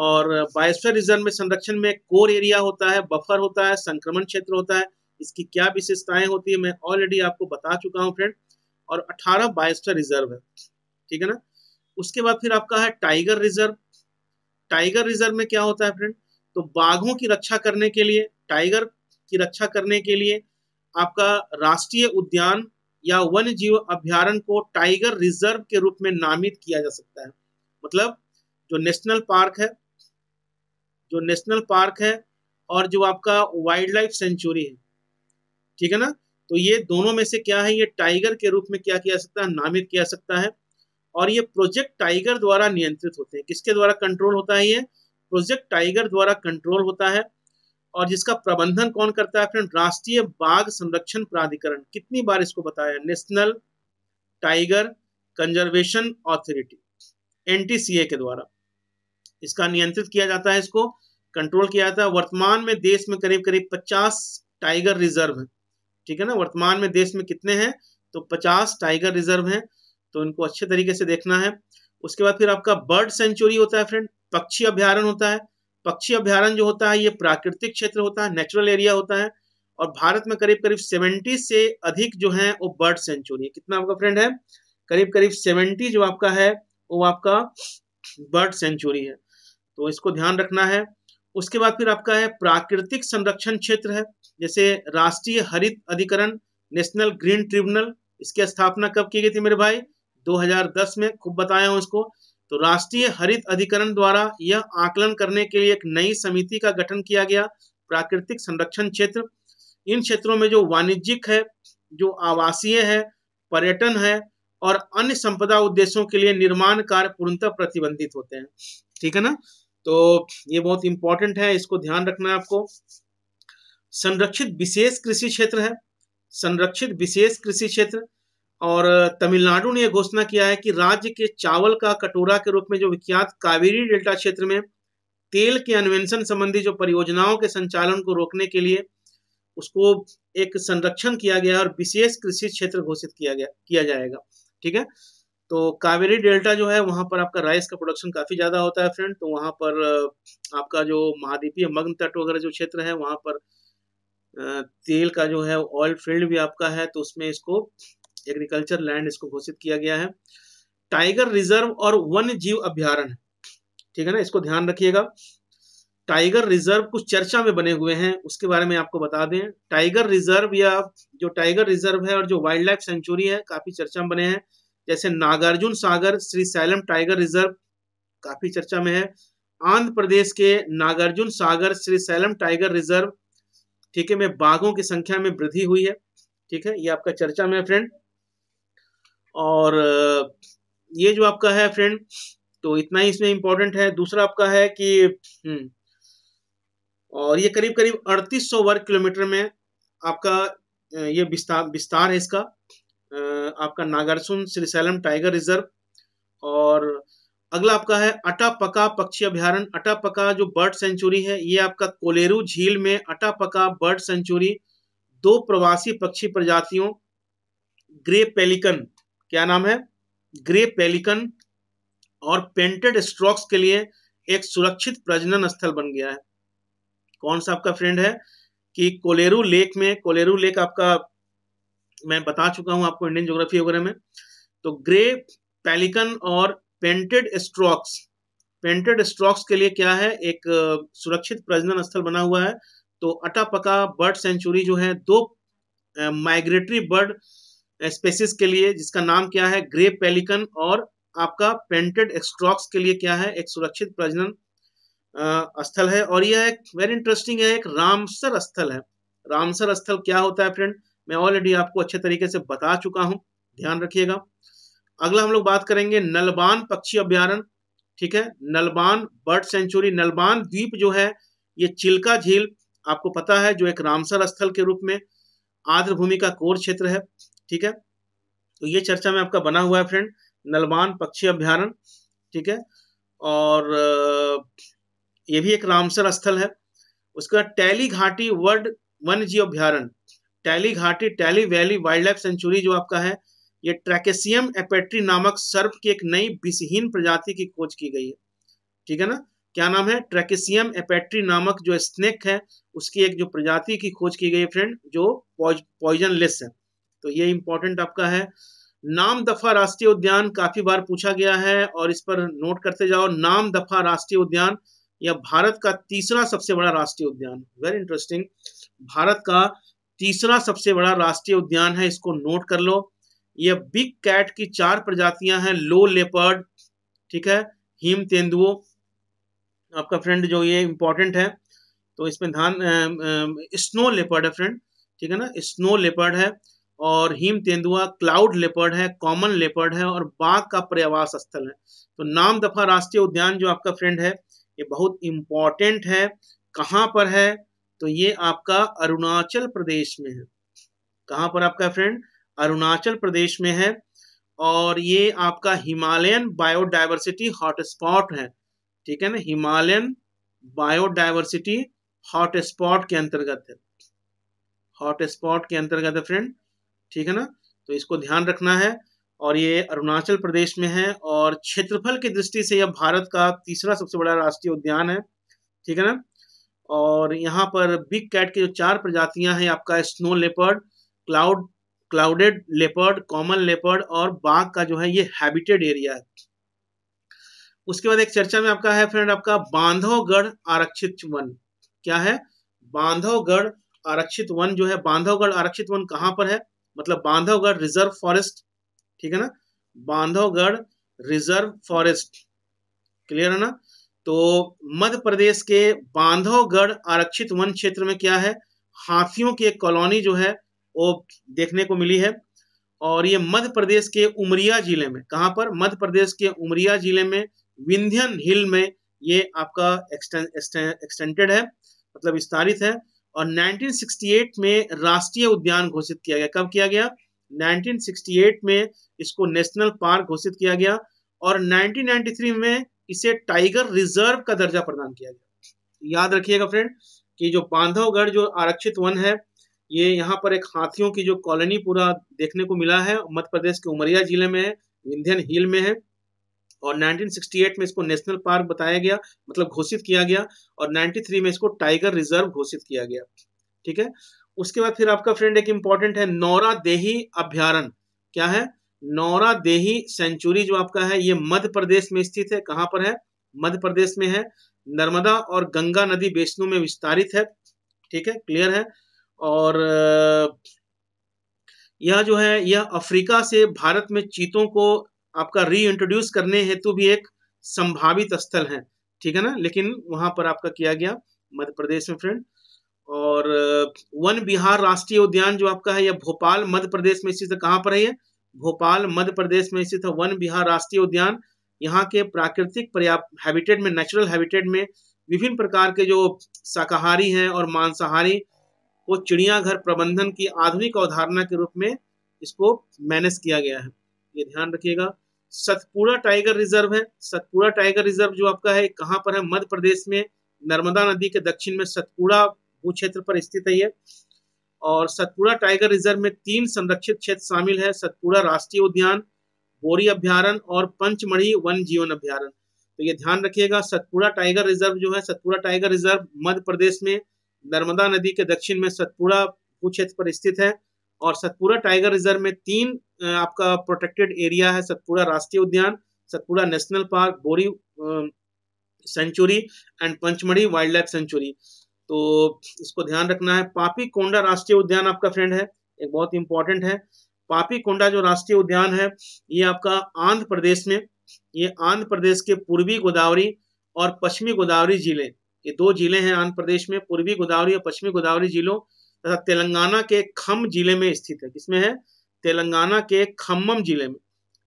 और बायोस्फेयर रिजर्व में संरक्षण में कोर एरिया होता है बफर होता है संक्रमण क्षेत्र होता है इसकी क्या विशेषताएं होती है मैं ऑलरेडी आपको बता चुका हूँ फ्रेंड और 18 बायस्टर रिजर्व है ठीक है ना उसके बाद फिर आपका है टाइगर रिजर्व टाइगर रिजर्व में क्या होता है फ्रेंड तो बाघों की रक्षा करने के लिए टाइगर की रक्षा करने के लिए आपका राष्ट्रीय उद्यान या वन जीव अभ्यारण को टाइगर रिजर्व के रूप में नामित किया जा सकता है मतलब जो नेशनल पार्क है जो नेशनल पार्क है और जो आपका वाइल्ड लाइफ सेंचुरी है ठीक है ना तो ये दोनों में से क्या है ये टाइगर के रूप में क्या किया सकता है नामित किया सकता है और ये प्रोजेक्ट टाइगर द्वारा नियंत्रित होते हैं किसके द्वारा कंट्रोल होता है ये प्रोजेक्ट टाइगर द्वारा कंट्रोल होता है और जिसका प्रबंधन कौन करता है फ्रेंड राष्ट्रीय बाघ संरक्षण प्राधिकरण कितनी बार इसको बताया national tiger conservation authority NTCA के द्वारा इसका नियंत्रित किया जाता है इसको कंट्रोल किया जाता है वर्तमान में देश में करीब करीब 50 टाइगर रिजर्व है ठीक है ना वर्तमान में देश में कितने हैं तो पचास टाइगर रिजर्व हैं तो इनको अच्छे तरीके से देखना है उसके बाद फिर आपका बर्ड सेंचुरी होता है फ्रेंड पक्षी अभ्यारण होता है पक्षी अभ्यारण जो होता है ये प्राकृतिक क्षेत्र होता है नेचुरल एरिया होता है और भारत में करीब करीब सेवेंटी से अधिक जो है वो बर्ड सेंचुरी है कितना आपका फ्रेंड है करीब करीब सेवेंटी जो आपका है वो आपका बर्ड सेंचुरी है तो इसको ध्यान रखना है उसके बाद फिर आपका है प्राकृतिक संरक्षण क्षेत्र है जैसे राष्ट्रीय हरित अधिकरण नेशनल ग्रीन ट्रिब्यूनल इसकी स्थापना कब की गई थी मेरे भाई 2010 में खूब बताया हूँ इसको तो राष्ट्रीय हरित अधिकरण द्वारा यह आकलन करने के लिए एक नई समिति का गठन किया गया प्राकृतिक संरक्षण क्षेत्र इन क्षेत्रों में जो वाणिज्यिक है जो आवासीय है पर्यटन है और अन्य संपदा उद्देश्यों के लिए निर्माण कार्य पूर्णतः प्रतिबंधित होते हैं ठीक है ना तो ये बहुत इंपॉर्टेंट है इसको ध्यान रखना है आपको संरक्षित विशेष कृषि क्षेत्र है संरक्षित विशेष कृषि क्षेत्र और तमिलनाडु ने यह घोषणा किया है कि राज्य के चावल का कटोरा के रूप में जो विख्यात कावेरी डेल्टा क्षेत्र में तेल के अन्वेषण संबंधी जो परियोजनाओं के संचालन को रोकने के लिए उसको एक संरक्षण किया गया और विशेष कृषि क्षेत्र घोषित किया गया किया जाएगा ठीक है तो कावेरी डेल्टा जो है वहां पर आपका राइस का प्रोडक्शन काफ़ी ज़्यादा होता है फ्रेंड तो वहां पर आपका जो महाद्वीपीय मग्न तट वगैरह जो क्षेत्र है वहां पर तेल का जो है ऑयल फील्ड भी आपका है तो उसमें इसको एग्रीकल्चर लैंड इसको घोषित किया गया है टाइगर रिजर्व और वन्य जीव अभ्यारण ठीक है ना इसको ध्यान रखिएगा टाइगर रिजर्व कुछ चर्चा में बने हुए हैं उसके बारे में आपको बता दें टाइगर रिजर्व या जो टाइगर रिजर्व है और जो वाइल्ड लाइफ सेंचुरी है काफी चर्चा में बने हैं जैसे Nagarjuna Sagar Srisailam tiger reserve काफी चर्चा में है आंध्र प्रदेश के Nagarjuna Sagar Srisailam tiger reserve ठीक है में बाघों की संख्या में वृद्धि हुई है ठीक है ये आपका चर्चा में फ्रेंड और ये जो आपका है फ्रेंड तो इतना ही इसमें इंपॉर्टेंट है दूसरा आपका है कि हम्म, और ये करीब करीब 3800 वर्ग किलोमीटर में आपका ये विस्तार विस्तार है इसका आपका नागरसुन श्रीसैलम टाइगर रिजर्व और अगला आपका है अटापका पक्षी अभ्यारण अटापका जो बर्ड सेंचुरी है ये आपका कोलेरू झील में अटापका बर्ड सेंचुरी दो प्रवासी पक्षी प्रजातियों ग्रे पेलिकन क्या नाम है ग्रे पेलिकन और पेंटेड स्ट्रोक्स के लिए एक सुरक्षित प्रजनन स्थल बन गया है कौन सा आपका फ्रेंड है कि कोलेरू लेक में कोलेरू लेक आपका मैं बता चुका हूं आपको इंडियन ज्योग्राफी वगैरह में तो ग्रे पेलिकन और पेंटेड स्ट्रोक्स पेंटेड स्ट्रोक्स के लिए क्या है एक सुरक्षित प्रजनन स्थल बना हुआ है तो अटापका बर्ड सेंचुरी जो है दो माइग्रेटरी बर्ड स्पेसिस के लिए जिसका नाम क्या है ग्रे पेलिकन और आपका पेंटेड स्ट्रोक्स के लिए क्या है एक सुरक्षित प्रजनन स्थल है और यह एक वेरी इंटरेस्टिंग है एक रामसर स्थल है रामसर स्थल क्या होता है फ्रेंड मैं ऑलरेडी आपको अच्छे तरीके से बता चुका हूं ध्यान रखिएगा अगला हम लोग बात करेंगे नलबान पक्षी अभ्यारण ठीक है नलबान बर्ड सेंचुरी नलबान द्वीप जो है ये चिल्का झील आपको पता है जो एक रामसर स्थल के रूप में आर्द्र भूमि का कोर क्षेत्र है ठीक है तो ये चर्चा में आपका बना हुआ है फ्रेंड नलबान पक्षी अभ्यारण ठीक है और ये भी एक रामसर स्थल है उसके बाद टैली घाटी वर्ल्ड वन जीव अभ्यारण टैली घाटी Tale valley wild life sanctuary जो आपका है ये ट्रैकेशियम एपेट्री नामक सर्प की एक नई विषहीन प्रजाति की खोज की गई है ठीक है ना क्या नाम है ट्रैकेशियम एपेट्री नामक जो स्नेक है उसकी एक जो प्रजाति की खोज की गई है फ्रेंड जो पॉइजन लेस है तो ये इंपॉर्टेंट आपका है नाम दफा राष्ट्रीय उद्यान काफी बार पूछा गया है और इस पर नोट करते जाओ नाम दफा राष्ट्रीय उद्यान यह भारत का तीसरा सबसे बड़ा राष्ट्रीय उद्यान वेरी इंटरेस्टिंग भारत का तीसरा सबसे बड़ा राष्ट्रीय उद्यान है इसको नोट कर लो ये बिग कैट की चार प्रजातियां हैं लो लेपर्ड ठीक है हिम तेंदुओ आपका फ्रेंड जो ये इंपॉर्टेंट है तो इसमें ध्यान स्नो लेपर्ड है फ्रेंड ठीक है ना स्नो लेपर्ड है और हिम तेंदुआ क्लाउड लेपर्ड है कॉमन लेपर्ड है और बाघ का पर्यावास स्थल है तो नाम दफा राष्ट्रीय उद्यान जो आपका फ्रेंड है ये बहुत इंपॉर्टेंट है कहाँ पर है तो ये आपका अरुणाचल प्रदेश में है कहाँ पर आपका फ्रेंड अरुणाचल प्रदेश में है और ये आपका हिमालयन बायोडाइवर्सिटी हॉटस्पॉट है ठीक है ना हिमालयन बायोडाइवर्सिटी हॉटस्पॉट के अंतर्गत है हॉटस्पॉट के अंतर्गत है फ्रेंड ठीक है ना तो इसको ध्यान रखना है और ये अरुणाचल प्रदेश में है और क्षेत्रफल की दृष्टि से यह भारत का तीसरा सबसे बड़ा राष्ट्रीय उद्यान है ठीक है ना और यहाँ पर बिग कैट की जो चार प्रजातियां हैं आपका snow leopard cloud clouded leopard common leopard और बाघ का जो है ये हैबिटेड एरिया है उसके बाद एक चर्चा में आपका है फ्रेंड आपका बांधवगढ़ आरक्षित वन क्या है बांधवगढ़ आरक्षित वन जो है बांधवगढ़ आरक्षित वन कहां पर है मतलब बांधवगढ़ रिजर्व फॉरेस्ट ठीक है ना बांधवगढ़ रिजर्व फॉरेस्ट क्लियर है ना तो मध्य प्रदेश के बांधवगढ़ आरक्षित वन क्षेत्र में क्या है हाथियों की एक कॉलोनी जो है वो देखने को मिली है और ये मध्य प्रदेश के उमरिया जिले में कहाँ पर मध्य प्रदेश के उमरिया जिले में विंध्यन हिल में ये आपका एक्सटेंडेड है मतलब विस्तारित है और 1968 में राष्ट्रीय उद्यान घोषित किया गया कब किया गया 1968 में इसको नेशनल पार्क घोषित किया गया और 1993 में इसे टाइगर रिजर्व का दर्जा प्रदान किया गया याद रखिएगा फ्रेंड कि जो बांधवगढ़ जो आरक्षित वन है ये यहाँ पर एक हाथियों की जो कॉलोनी पूरा देखने को मिला है मध्य प्रदेश के उमरिया जिले में है विंध्यन हिल में है और 1968 में इसको नेशनल पार्क बताया गया मतलब घोषित किया गया और 93 में इसको टाइगर रिजर्व घोषित किया गया ठीक है उसके बाद फिर आपका फ्रेंड एक इंपॉर्टेंट है नौरा देही अभ्यारण क्या है नौरा देही सेंचुरी जो आपका है ये मध्य प्रदेश में स्थित है कहाँ पर है मध्य प्रदेश में है नर्मदा और गंगा नदी बेसनों में विस्तारित है ठीक है क्लियर है और यह जो है यह अफ्रीका से भारत में चीतों को आपका री इंट्रोड्यूस करने हेतु भी एक संभावित स्थल है ठीक है ना लेकिन वहां पर आपका किया गया मध्य प्रदेश में फ्रेंड और वन बिहार राष्ट्रीय उद्यान जो आपका है यह भोपाल मध्य प्रदेश में स्थित कहाँ पर है भोपाल मध्य प्रदेश में स्थित वन बिहार राष्ट्रीय उद्यान यहाँ के प्राकृतिक हैबिटेट में नेचुरल हैबिटेट में विभिन्न प्रकार के जो शाकाहारी हैं और मांसाहारी को चिड़ियाघर प्रबंधन की आधुनिक अवधारणा के रूप में इसको मैनेज किया गया है ये ध्यान रखिएगा सतपुड़ा टाइगर रिजर्व है सतपुड़ा टाइगर रिजर्व जो आपका है कहाँ पर है मध्य प्रदेश में नर्मदा नदी के दक्षिण में सतपुड़ा भू क्षेत्र पर स्थित है ये और सतपुड़ा टाइगर रिजर्व में तीन संरक्षित क्षेत्र शामिल है सतपुड़ा राष्ट्रीय उद्यान बोरी अभ्यारण और पंचमढ़ी वन जीवन अभ्यारण तो ये ध्यान रखिएगा सतपुड़ा टाइगर रिजर्व जो है सतपुड़ा टाइगर रिजर्व मध्य प्रदेश में नर्मदा नदी के दक्षिण में सतपुड़ा भूक्षेत्र पर स्थित है और सतपुरा टाइगर रिजर्व में तीन आपका प्रोटेक्टेड एरिया है सतपुरा राष्ट्रीय उद्यान Satpura national park Bori sanctuary and Pachmarhi wild life sanctuary तो इसको ध्यान रखना है पापी कोंडा राष्ट्रीय उद्यान आपका फ्रेंड है एक बहुत इंपॉर्टेंट है पापी कोंडा जो राष्ट्रीय उद्यान है ये आपका आंध्र प्रदेश में ये आंध्र प्रदेश के पूर्वी गोदावरी और पश्चिमी गोदावरी जिले ये दो जिले हैं आंध्र प्रदेश में पूर्वी गोदावरी और पश्चिमी गोदावरी जिलों तथा तेलंगाना के खम जिले में स्थित है किसमें है तेलंगाना के खम्मम जिले में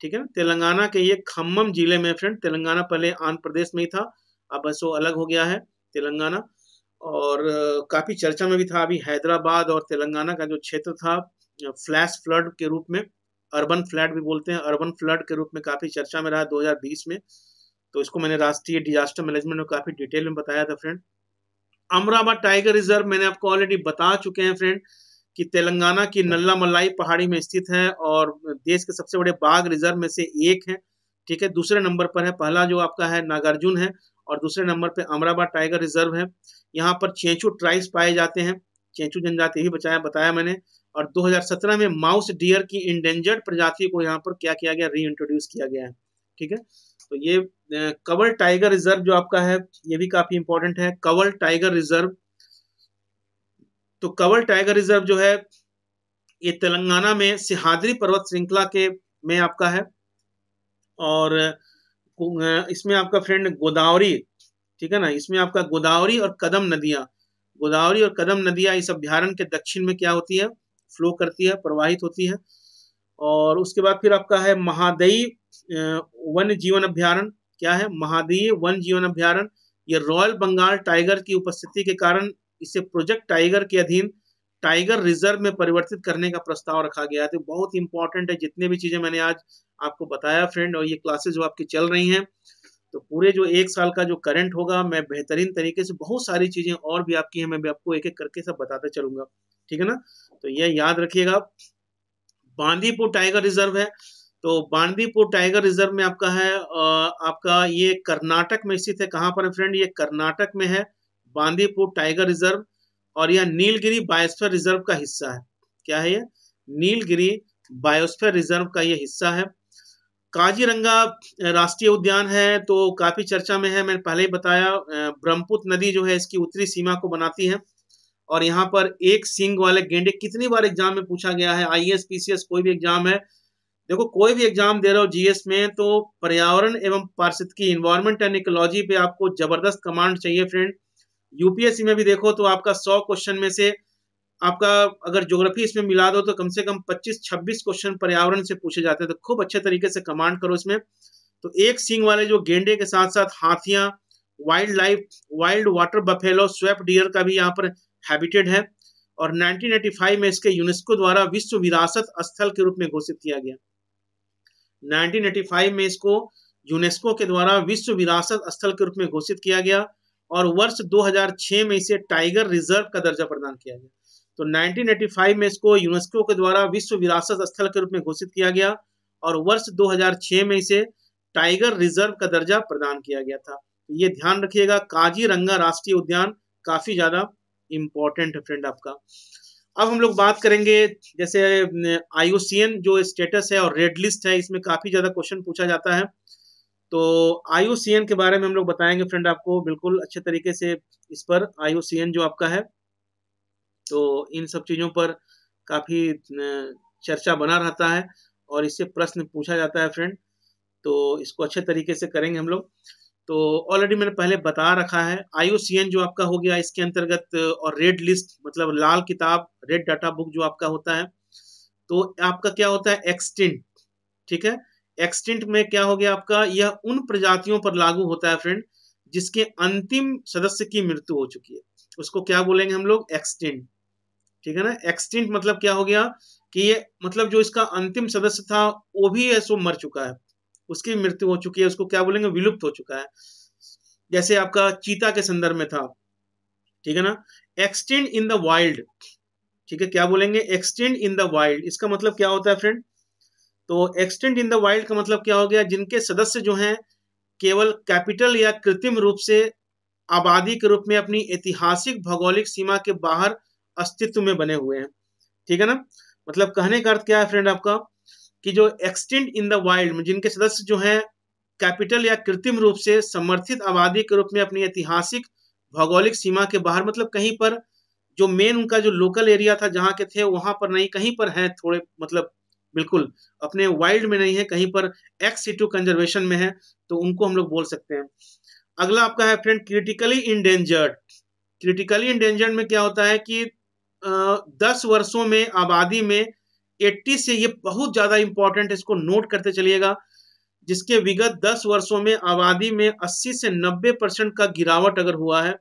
ठीक है ना तेलंगाना के ये खम्मम जिले में फ्रेंड तेलंगाना पहले आंध्र प्रदेश में ही था अब बस वो अलग हो गया है तेलंगाना और काफ़ी चर्चा में भी था अभी हैदराबाद और तेलंगाना का जो क्षेत्र था फ्लैश फ्लड के रूप में अर्बन फ्लैट भी बोलते हैं अर्बन फ्लड के रूप में काफ़ी चर्चा में रहा 2020 में तो इसको मैंने राष्ट्रीय डिजास्टर मैनेजमेंट में काफ़ी डिटेल में बताया था फ्रेंड अमराबाद टाइगर रिजर्व मैंने आपको ऑलरेडी बता चुके हैं फ्रेंड कि तेलंगाना की नल्ला मलाई पहाड़ी में स्थित है और देश के सबसे बड़े बाघ रिजर्व में से एक है ठीक है दूसरे नंबर पर है पहला जो आपका है नागार्जुन है और दूसरे नंबर पर अमराबाद टाइगर रिजर्व है यहाँ पर चेंचू ट्राइब्स पाए जाते हैं चेंचू जनजाति भी बचाया बताया मैंने और 2017 में माउस डियर की इंडेंजर्ड प्रजाति को यहाँ पर क्या किया गया री इंट्रोड्यूस किया गया है ठीक है तो ये कवल टाइगर रिजर्व जो आपका है ये भी काफी इंपॉर्टेंट है कवल टाइगर रिजर्व तो कवल टाइगर रिजर्व जो है ये तेलंगाना में सिहादरी पर्वत श्रृंखला के में आपका है और इसमें आपका फ्रेंड गोदावरी ठीक है ना इसमें आपका गोदावरी और कदम नदियां गोदावरी और कदम नदियां इस अभ्यारण के दक्षिण में क्या होती है फ्लो करती है प्रवाहित होती है और उसके बाद फिर आपका है महादेवी वन जीवन अभ्यारण क्या है महादेवी वन जीवन अभ्यारण ये रॉयल बंगाल टाइगर की उपस्थिति के कारण इसे प्रोजेक्ट टाइगर के अधीन टाइगर रिजर्व में परिवर्तित करने का प्रस्ताव रखा गया है तो बहुत इंपॉर्टेंट है जितने भी चीजें मैंने आज आपको बताया फ्रेंड और ये क्लासेस जो आपकी चल रही हैं तो पूरे जो एक साल का जो करंट होगा मैं बेहतरीन तरीके से बहुत सारी चीजें और भी आपकी हैं मैं भी आपको एक एक करके सब बताते चलूंगा ठीक है ना तो यह याद रखिएगा बांदीपुर टाइगर रिजर्व है तो बांदीपुर टाइगर रिजर्व में आपका है आपका ये कर्नाटक में स्थित है कहाँ पर है फ्रेंड ये कर्नाटक में है बांदीपुर टाइगर रिजर्व और यह नीलगिरी बायोस्फीयर रिजर्व का हिस्सा है क्या है ये नीलगिरी बायोस्फीयर रिजर्व का ये हिस्सा है काजीरंगा राष्ट्रीय उद्यान है तो काफ़ी चर्चा में है मैंने पहले ही बताया ब्रह्मपुत्र नदी जो है इसकी उत्तरी सीमा को बनाती है और यहाँ पर एक सिंग वाले गेंडे कितनी बार एग्जाम में पूछा गया है आई एस पीसीएस कोई भी एग्जाम है देखो कोई भी एग्जाम दे रहे हो जीएस में तो पर्यावरण एवं पार्षदी इन्वायरमेंट एंड इकोलॉजी पे आपको जबरदस्त कमांड चाहिए फ्रेंड यूपीएससी में भी देखो तो आपका सौ क्वेश्चन में से आपका अगर ज्योग्राफी इसमें मिला दो तो कम से कम 25-26 क्वेश्चन पर्यावरण से पूछे जाते हैं तो खूब अच्छे तरीके से कमांड करो इसमें तो एक सिंग वाले जो गेंडे के साथ साथ हाथियां wild life wild water buffalo swamp deer का भी यहाँ पर हैबिटेड है और 1985 में इसके यूनेस्को द्वारा विश्व विरासत स्थल के रूप में घोषित किया गया 1985 में इसको यूनेस्को के द्वारा विश्व विरासत स्थल के रूप में घोषित किया गया और वर्ष 2006 में इसे टाइगर रिजर्व का दर्जा प्रदान किया गया तो 1985 में इसको यूनेस्को के द्वारा विश्व विरासत स्थल के रूप में घोषित किया गया और वर्ष 2006 में इसे टाइगर रिजर्व का दर्जा प्रदान किया गया था तो ये ध्यान रखिएगा काजीरंगा राष्ट्रीय उद्यान काफी ज्यादा इम्पोर्टेंट है फ्रेंड आपका अब हम लोग बात करेंगे जैसे आईओसीएन जो स्टेटस है और रेड लिस्ट है इसमें काफ़ी ज़्यादा क्वेश्चन पूछा जाता है तो आईओसीएन के बारे में हम लोग बताएंगे फ्रेंड आपको बिल्कुल अच्छे तरीके से इस पर आईओसीएन जो आपका है तो इन सब चीज़ों पर काफ़ी चर्चा बना रहता है और इससे प्रश्न पूछा जाता है फ्रेंड तो इसको अच्छे तरीके से करेंगे हम लोग तो ऑलरेडी मैंने पहले बता रखा है आई जो आपका हो गया इसके अंतर्गत और रेड लिस्ट मतलब लाल किताब रेड डाटा बुक जो आपका होता है तो आपका क्या होता है एक्सटेंट ठीक है एक्सटेंट में क्या हो गया आपका यह उन प्रजातियों पर लागू होता है फ्रेंड जिसके अंतिम सदस्य की मृत्यु हो चुकी है उसको क्या बोलेंगे हम लोग एक्सटेंट ठीक है ना एक्सटेंट मतलब क्या हो गया कि ये मतलब जो इसका अंतिम सदस्य था वो भी है सो मर चुका है उसकी मृत्यु हो चुकी है उसको क्या बोलेंगे विलुप्त हो चुका है जैसे आपका चीता के संदर्भ में था ठीक है ना एक्सटेंड इन द वाइल्ड ठीक है क्या बोलेंगे एक्सटेंड इन द वाइल्ड इसका मतलब क्या होता है फ्रेंड तो एक्सटेंड इन द वाइल्ड का मतलब क्या हो गया जिनके सदस्य जो हैं केवल कैपिटल या कृत्रिम रूप से आबादी के रूप में अपनी ऐतिहासिक भौगोलिक सीमा के बाहर अस्तित्व में बने हुए हैं ठीक है ना मतलब कहने का अर्थ क्या है फ्रेंड आपका कि जो एक्सटेंट इन द वाइल्ड जिनके सदस्य जो हैं कैपिटल या कृत्रिम रूप से समर्थित आबादी के रूप में अपनी ऐतिहासिक भौगोलिक सीमा के बाहर मतलब कहीं पर जो मेन उनका जो लोकल एरिया था जहाँ के थे वहां पर नहीं कहीं पर है थोड़े मतलब बिल्कुल अपने वाइल्ड में नहीं है कहीं पर एक्स सीटू कंजर्वेशन में है तो उनको हम लोग बोल सकते हैं अगला आपका है friend critically endangered critically endangered में क्या होता है कि दस वर्षों में आबादी में 80 से ये बहुत ज़्यादा इंपॉर्टेंट है इसको नोट करते चलिएगा जिसके विगत 10 वर्षों में आबादी में 80 से 90 परसेंट का गिरावट अगर हुआ है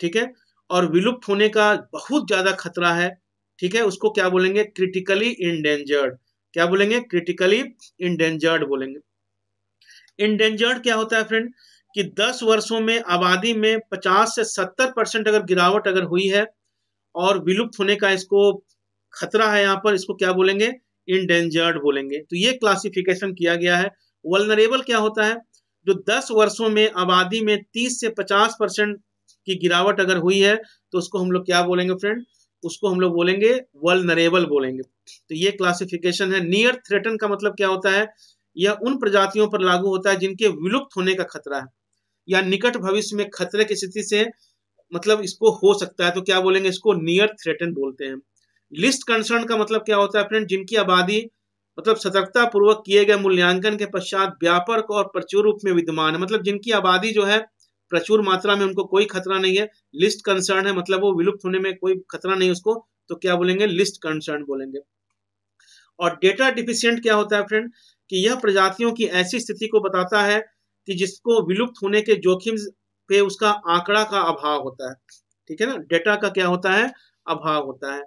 ठीक है और विलुप्त होने का बहुत ज़्यादा खतरा है ठीक है उसको क्या बोलेंगे क्रिटिकली इंडेंजर्ड क्या बोलेंगे क्रिटिकली इंडेंजर्ड बोलेंगे इंडेंजर्ड क्या होता है फ्रेंड कि 10 वर्षों में आबादी में 50 से 70 परसेंट अगर गिरावट अगर हुई है और विलुप्त होने का इसको खतरा है यहाँ पर इसको क्या बोलेंगे इनडेंजर्ड बोलेंगे तो ये क्लासिफिकेशन किया गया है वलनरेबल क्या होता है जो 10 वर्षों में आबादी में 30 से 50 परसेंट की गिरावट अगर हुई है तो उसको हम लोग क्या बोलेंगे फ्रेंड उसको हम लोग बोलेंगे वलनरेबल बोलेंगे तो ये क्लासिफिकेशन है नियर थ्रेटन का मतलब क्या होता है यह उन प्रजातियों पर लागू होता है जिनके विलुप्त होने का खतरा है या निकट भविष्य में खतरे की स्थिति से मतलब इसको हो सकता है तो क्या बोलेंगे इसको नियर थ्रेटन बोलते हैं लिस्ट कंसर्न का मतलब क्या होता है फ्रेंड जिनकी आबादी मतलब सतर्कता पूर्वक किए गए मूल्यांकन के पश्चात व्यापक और प्रचुर रूप में विद्यमान है मतलब जिनकी आबादी जो है प्रचुर मात्रा में उनको कोई खतरा नहीं है लिस्ट कंसर्न है मतलब वो विलुप्त होने में कोई खतरा नहीं उसको तो क्या बोलेंगे लिस्ट कंसर्न बोलेंगे और डेटा डिफिशियंट क्या होता है फ्रेंड कि यह प्रजातियों की ऐसी स्थिति को बताता है कि जिसको विलुप्त होने के जोखिम पे उसका आंकड़ा का अभाव होता है ठीक है ना डेटा का क्या होता है अभाव होता है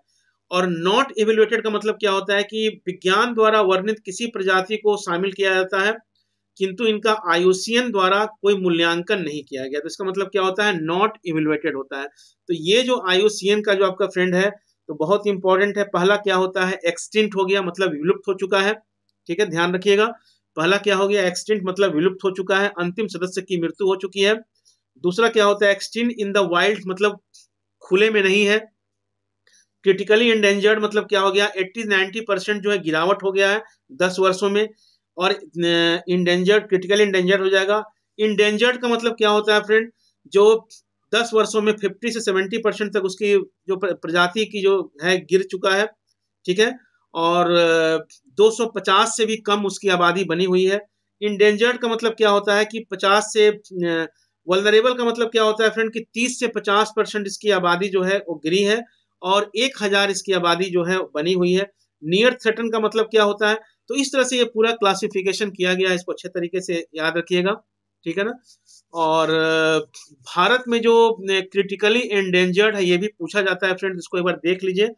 और नॉट इवेलुएटेड का मतलब क्या होता है कि विज्ञान द्वारा वर्णित किसी प्रजाति को शामिल किया जाता है किंतु इनका आयुसियन द्वारा कोई मूल्यांकन नहीं किया गया तो इसका मतलब क्या होता है नॉट इवेल्युएटेड होता है तो ये जो आयुसियन का जो आपका फ्रेंड है तो बहुत इंपॉर्टेंट है पहला क्या होता है एक्सटिंट हो गया मतलब विलुप्त हो चुका है ठीक है ध्यान रखिएगा पहला क्या हो गया एक्सटिंट मतलब विलुप्त हो चुका है अंतिम सदस्य की मृत्यु हो चुकी है दूसरा क्या होता है एक्सटिंट इन द वाइल्ड मतलब खुले में नहीं है क्रिटिकली इंडेंजर्ड मतलब क्या हो गया 80 90 परसेंट जो है गिरावट हो गया है दस वर्षों में और इंडेंजर्ड क्रिटिकली इंडेंजर्ड हो जाएगा इंडेंजर्ड का मतलब क्या होता है फ्रेंड जो दस वर्षों में फिफ्टी से सेवेंटी परसेंट तक उसकी जो प्रजाति की जो है गिर चुका है ठीक है और 250 से भी कम उसकी आबादी बनी हुई है इंडेंजर्ड का मतलब क्या होता है कि पचास से वलनरेबल का मतलब क्या होता है फ्रेंड कि 30 से 50 परसेंट इसकी आबादी जो है वो गिरी है और एक हजार इसकी आबादी जो है बनी हुई है नियर थ्रेटन का मतलब क्या होता है तो इस तरह से ये पूरा क्लासिफिकेशन किया गया है इसको अच्छे तरीके से याद रखिएगा ठीक है ना और भारत में जो क्रिटिकली एंडेंजर्ड है ये भी पूछा जाता है फ्रेंड इसको एक बार देख लीजिए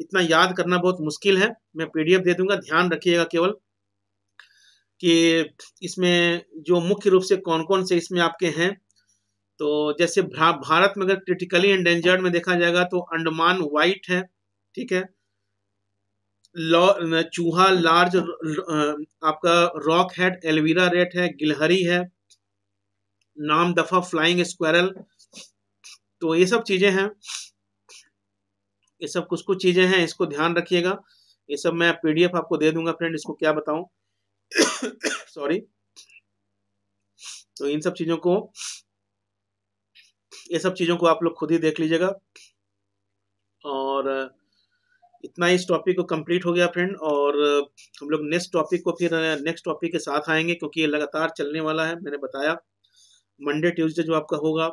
इतना याद करना बहुत मुश्किल है मैं पीडीएफ दे दूंगा ध्यान रखिएगा केवल कि इसमें जो मुख्य रूप से कौन कौन से इसमें आपके हैं तो जैसे भारत में अगर क्रिटिकली एंडेंजर्ड में देखा जाएगा तो अंडमान वाइट है ठीक है चूहा लार्ज आपका रॉक हेड एलवीरा रेट है गिलहरी है नाम दफा फ्लाइंग स्क्वायरल तो ये सब चीजें हैं ये सब कुछ कुछ चीजें हैं इसको ध्यान रखिएगा ये सब मैं पीडीएफ आपको दे दूंगा फ्रेंड इसको क्या बताऊं सॉरी तो इन सब चीजों को ये सब चीज़ों को आप लोग खुद ही देख लीजिएगा और इतना ही इस टॉपिक को कंप्लीट हो गया फ्रेंड और हम लोग नेक्स्ट टॉपिक को फिर नेक्स्ट टॉपिक के साथ आएंगे क्योंकि ये लगातार चलने वाला है मैंने बताया मंडे ट्यूसडे जो आपका होगा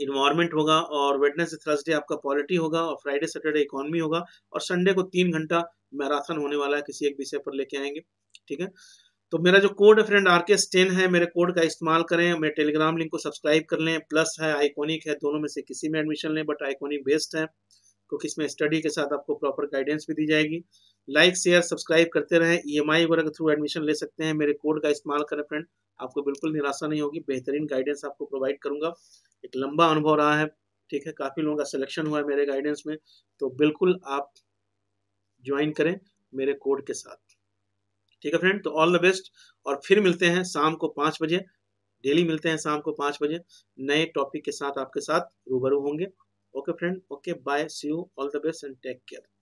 इन्वायरमेंट होगा और वेडनेसडे थर्सडे आपका पॉलिटी होगा और फ्राइडे सैटरडे इकोनॉमी होगा और संडे को तीन घंटा मैराथन होने वाला है किसी एक विषय पर लेके आएंगे ठीक है तो मेरा जो कोड है फ्रेंड आर के स्टेन है मेरे कोड का इस्तेमाल करें मेरे टेलीग्राम लिंक को सब्सक्राइब कर लें प्लस है आइकॉनिक है दोनों में से किसी में एडमिशन लें बट आइकॉनिक बेस्ट है क्योंकि इसमें स्टडी के साथ आपको प्रॉपर गाइडेंस भी दी जाएगी लाइक शेयर सब्सक्राइब करते रहें ई एम आई वगैरह के थ्रू एडमिशन ले सकते हैं मेरे कोड का इस्तेमाल करें फ्रेंड आपको बिल्कुल निराशा नहीं होगी बेहतरीन गाइडेंस आपको प्रोवाइड करूंगा एक लंबा अनुभव रहा है ठीक है काफ़ी लोगों का सिलेक्शन हुआ है मेरे गाइडेंस में तो बिल्कुल आप ज्वाइन करें मेरे कोड के साथ ठीक है फ्रेंड तो ऑल द बेस्ट और फिर मिलते हैं शाम को पाँच बजे डेली मिलते हैं शाम को पाँच बजे नए टॉपिक के साथ आपके साथ रूबरू होंगे okay friend okay bye see you all the best and take care